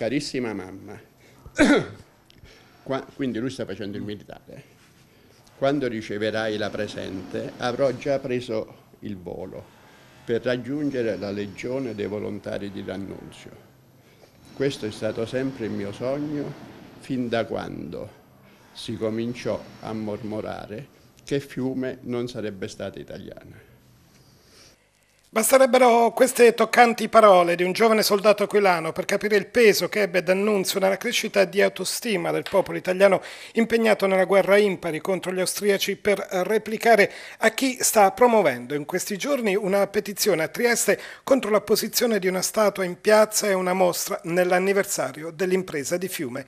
carissima mamma, quindi lui sta facendo il militare, quando riceverai la presente avrò già preso il volo per raggiungere la legione dei volontari di D'Annunzio. Questo è stato sempre il mio sogno fin da quando si cominciò a mormorare che Fiume non sarebbe stata italiana. Basterebbero queste toccanti parole di un giovane soldato aquilano per capire il peso che ebbe D'Annunzio nella crescita di autostima del popolo italiano impegnato nella guerra impari contro gli austriaci per replicare a chi sta promuovendo in questi giorni una petizione a Trieste contro la posizione di una statua in piazza e una mostra nell'anniversario dell'impresa di Fiume.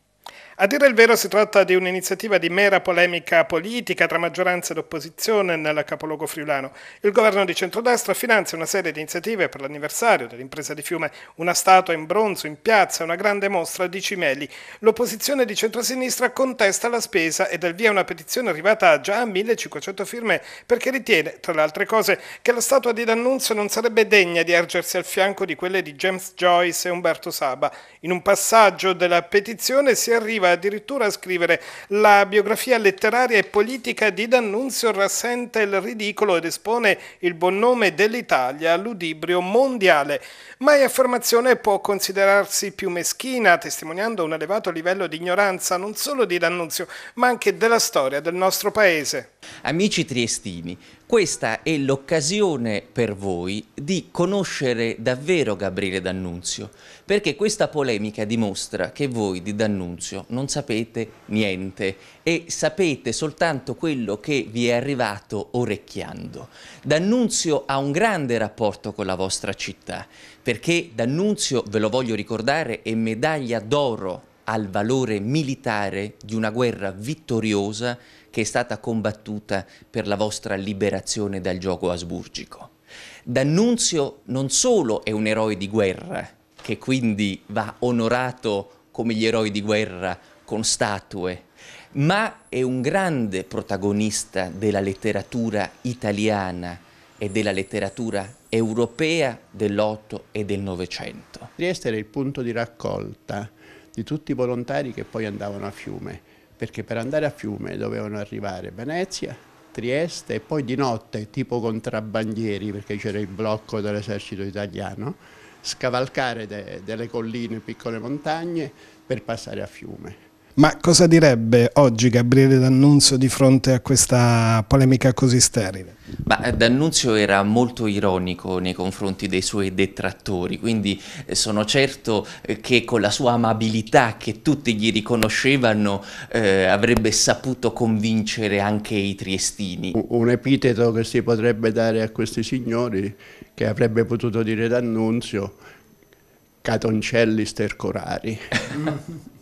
A dire il vero si tratta di un'iniziativa di mera polemica politica tra maggioranza ed opposizione nel capoluogo friulano. Il governo di centrodestra finanzia una serie di iniziative per l'anniversario dell'impresa di Fiume, una statua in bronzo in piazza e una grande mostra di cimeli. L'opposizione di centrosinistra contesta la spesa ed avvia una petizione arrivata già a 1500 firme perché ritiene, tra le altre cose, che la statua di D'Annunzio non sarebbe degna di ergersi al fianco di quelle di James Joyce e Umberto Saba. In un passaggio della petizione si arriva arriva addirittura a scrivere la biografia letteraria e politica di D'Annunzio rassente il ridicolo ed espone il buon nome dell'Italia all'udibrio mondiale. Mai affermazione può considerarsi più meschina, testimoniando un elevato livello di ignoranza non solo di D'Annunzio, ma anche della storia del nostro paese. Amici triestini, questa è l'occasione per voi di conoscere davvero Gabriele D'Annunzio, perché questa polemica dimostra che voi di D'Annunzio non sapete niente e sapete soltanto quello che vi è arrivato orecchiando. D'Annunzio ha un grande rapporto con la vostra città, perché D'Annunzio, ve lo voglio ricordare, è medaglia d'oro al valore militare di una guerra vittoriosa che è stata combattuta per la vostra liberazione dal gioco asburgico. D'Annunzio non solo è un eroe di guerra, che quindi va onorato come gli eroi di guerra con statue, ma è un grande protagonista della letteratura italiana e della letteratura europea dell'Otto e del Novecento. Trieste era il punto di raccolta di tutti i volontari che poi andavano a Fiume, perché per andare a Fiume dovevano arrivare Venezia, Trieste e poi di notte, tipo contrabbandieri, perché c'era il blocco dell'esercito italiano, scavalcare de delle colline, piccole montagne per passare a Fiume. Ma cosa direbbe oggi Gabriele D'Annunzio di fronte a questa polemica così sterile? Ma eh, D'Annunzio era molto ironico nei confronti dei suoi detrattori, quindi eh, sono certo eh, che con la sua amabilità che tutti gli riconoscevano eh, avrebbe saputo convincere anche i triestini. Un epiteto che si potrebbe dare a questi signori, che avrebbe potuto dire D'Annunzio, catoncelli stercorari.